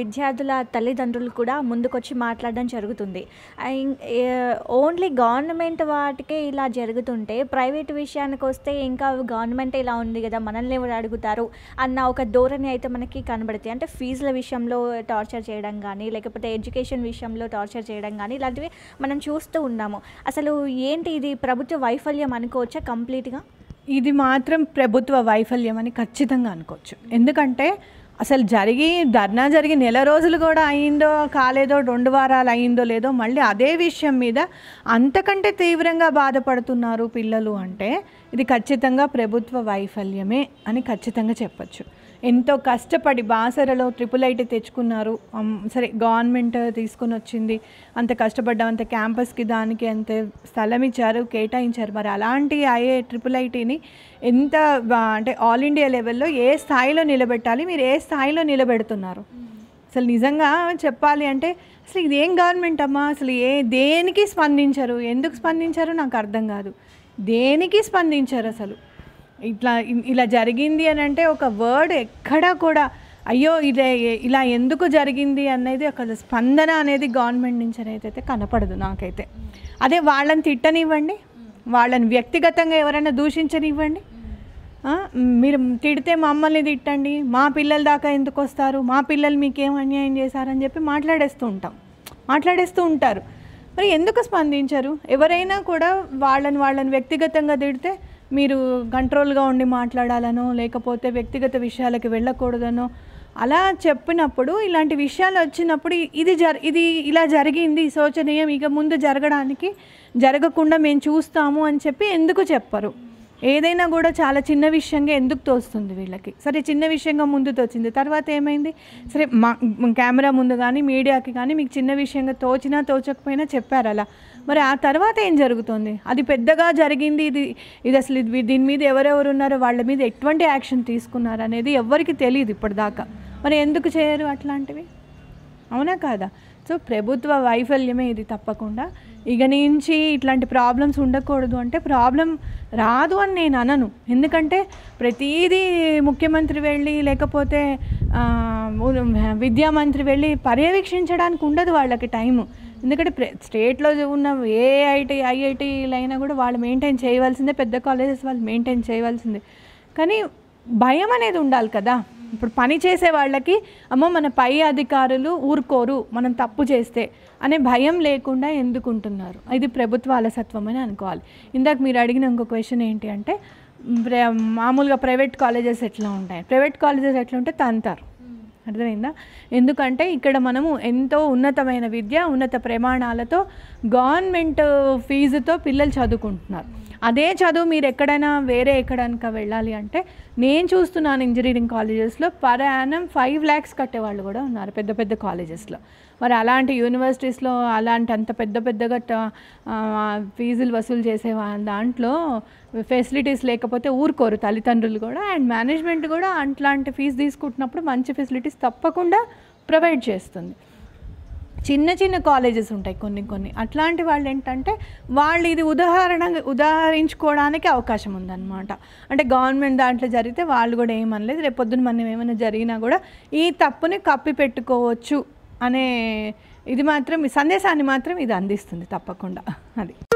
విద్యార్థుల తల్లిదండ్రులు కూడా ముందుకొచ్చి మాట్లాడడం జరుగుతుంది ఓన్లీ గవర్నమెంట్ వాటికే ఇలా జరుగుతుంటే ప్రైవేట్ విషయానికి వస్తే ఇంకా గవర్నమెంట్ ఇలా ఉంది కదా మనల్ని ఎవరు అడుగుతారు అన్న ఒక ధోరణి అయితే మనకి కనబడుతుంది అంటే ఫీజుల విషయంలో టార్చర్ చేయడం కానీ లేకపోతే ఎడ్యుకేషన్ విషయంలో టార్చర్ చేయడం కానీ ఇలాంటివి మనం చూస్తూ ఉన్నాము అసలు ఏంటి ఇది ప్రభుత్వ వైఫల్యం అనుకోవచ్చా కంప్లీట్గా ఇది మాత్రం ప్రభుత్వ వైఫల్యం అని ఖచ్చితంగా అనుకోవచ్చు ఎందుకంటే అసలు జరిగి ధర్నా జరిగి నెల రోజులు కూడా అయిందో కాలేదో రెండు వారాలు అయిందో లేదో మళ్ళీ అదే విషయం మీద అంతకంటే తీవ్రంగా బాధపడుతున్నారు పిల్లలు అంటే ఇది ఖచ్చితంగా ప్రభుత్వ వైఫల్యమే అని ఖచ్చితంగా చెప్పచ్చు ఎంతో కష్టపడి బాసరలో ట్రిపుల్ ఐటీ తెచ్చుకున్నారు సరే గవర్నమెంట్ తీసుకుని వచ్చింది అంత కష్టపడ్డాం అంత క్యాంపస్కి దానికి అంత స్థలం ఇచ్చారు కేటాయించారు మరి అలాంటి అయ్యే ట్రిపుల్ ఐటీని ఎంత అంటే ఆల్ ఇండియా లెవెల్లో ఏ స్థాయిలో నిలబెట్టాలి మీరు ఏ స్థాయిలో నిలబెడుతున్నారు అసలు నిజంగా చెప్పాలి అంటే అసలు ఇదేం గవర్నమెంట్ అమ్మా అసలు ఏ దేనికి స్పందించరు ఎందుకు స్పందించరు నాకు అర్థం కాదు దేనికి స్పందించరు అసలు ఇట్లా ఇలా జరిగింది అని అంటే ఒక వర్డ్ ఎక్కడా కూడా అయ్యో ఇదే ఇలా ఎందుకు జరిగింది అనేది ఒక స్పందన అనేది గవర్నమెంట్ నుంచి అయితే కనపడదు నాకైతే అదే వాళ్ళని తిట్టనివ్వండి వాళ్ళని వ్యక్తిగతంగా ఎవరైనా దూషించనివ్వండి మీరు తిడితే మమ్మల్ని తిట్టండి మా పిల్లల దాకా ఎందుకు వస్తారు మా పిల్లలు మీకేం అన్యాయం చేశారని చెప్పి మాట్లాడేస్తూ ఉంటాం మాట్లాడేస్తూ ఉంటారు మరి ఎందుకు స్పందించరు ఎవరైనా కూడా వాళ్ళని వాళ్ళని వ్యక్తిగతంగా తిడితే మీరు కంట్రోల్గా ఉండి మాట్లాడాలనో లేకపోతే వ్యక్తిగత విషయాలకి వెళ్ళకూడదనో అలా చెప్పినప్పుడు ఇలాంటి విషయాలు వచ్చినప్పుడు ఇది జర్ ఇది ఇలా జరిగింది శోచనీయం ఇక ముందు జరగడానికి జరగకుండా మేము చూస్తాము అని చెప్పి ఎందుకు చెప్పరు ఏదైనా కూడా చాలా చిన్న విషయంగా ఎందుకు తోస్తుంది వీళ్ళకి సరే చిన్న విషయంగా ముందు తోచింది తర్వాత ఏమైంది సరే మా కెమెరా ముందు కానీ మీడియాకి కానీ మీకు చిన్న విషయంగా తోచినా తోచకపోయినా చెప్పారు అలా మరి ఆ తర్వాత ఏం జరుగుతుంది అది పెద్దగా జరిగింది ఇది ఇది అసలు దీని మీద ఎవరెవరు ఉన్నారో వాళ్ళ మీద ఎటువంటి యాక్షన్ తీసుకున్నారు అనేది ఎవరికి తెలియదు ఇప్పటిదాకా మరి ఎందుకు చేయరు అట్లాంటివి అవునా కాదా సో ప్రభుత్వ వైఫల్యమే ఇది తప్పకుండా ఇక నుంచి ఇట్లాంటి ప్రాబ్లమ్స్ ఉండకూడదు అంటే ప్రాబ్లం రాదు అని నేను అనను ఎందుకంటే ప్రతీదీ ముఖ్యమంత్రి వెళ్ళి లేకపోతే విద్యామంత్రి వెళ్ళి పర్యవేక్షించడానికి ఉండదు వాళ్ళకి టైము ఎందుకంటే స్టేట్లో ఉన్న ఏఐటి ఐటీ ఐఐటీలు అయినా కూడా వాళ్ళు మెయింటైన్ చేయవలసిందే పెద్ద కాలేజెస్ వాళ్ళు మెయింటైన్ చేయవలసిందే కానీ భయం అనేది ఉండాలి కదా ఇప్పుడు పని చేసే వాళ్ళకి అమ్మ మన పై అధికారులు ఊరుకోరు మనం తప్పు చేస్తే అనే భయం లేకుండా ఎందుకుంటున్నారు ఇది ప్రభుత్వ అలసత్వం అని అనుకోవాలి ఇందాక మీరు అడిగిన ఇంకో క్వశ్చన్ ఏంటి అంటే మామూలుగా ప్రైవేట్ కాలేజెస్ ఎట్లా ఉంటాయి ప్రైవేట్ కాలేజెస్ ఎట్లా ఉంటే తంతారు అర్థమైందా ఎందుకంటే ఇక్కడ మనము ఎంతో ఉన్నతమైన విద్య ఉన్నత ప్రమాణాలతో గవర్నమెంట్ ఫీజుతో పిల్లలు చదువుకుంటున్నారు అదే చదువు మీరు ఎక్కడైనా వేరే ఎక్కడనక వెళ్ళాలి అంటే నేను చూస్తున్నాను ఇంజనీరింగ్ కాలేజెస్లో పర్ యానం ఫైవ్ ల్యాక్స్ కట్టేవాళ్ళు కూడా ఉన్నారు పెద్ద పెద్ద కాలేజెస్లో మరి అలాంటి యూనివర్సిటీస్లో అలాంటి అంత పెద్ద పెద్దగా ఫీజులు వసూలు చేసే దాంట్లో ఫెసిలిటీస్ లేకపోతే ఊరుకోరు తల్లిదండ్రులు కూడా అండ్ మేనేజ్మెంట్ కూడా అట్లాంటి ఫీజు తీసుకుంటున్నప్పుడు మంచి ఫెసిలిటీస్ తప్పకుండా ప్రొవైడ్ చేస్తుంది చిన్న చిన్న కాలేజెస్ ఉంటాయి కొన్ని కొన్ని అట్లాంటి వాళ్ళు ఏంటంటే వాళ్ళు ఇది ఉదాహరణ ఉదాహరించుకోవడానికి అవకాశం ఉందన్నమాట అంటే గవర్నమెంట్ దాంట్లో జరిగితే వాళ్ళు కూడా ఏమనలేదు రేపు పొద్దున్న మనం ఏమైనా జరిగినా కూడా ఈ తప్పుని కప్పి పెట్టుకోవచ్చు అనే ఇది మాత్రం సందేశాన్ని మాత్రం ఇది అందిస్తుంది తప్పకుండా అది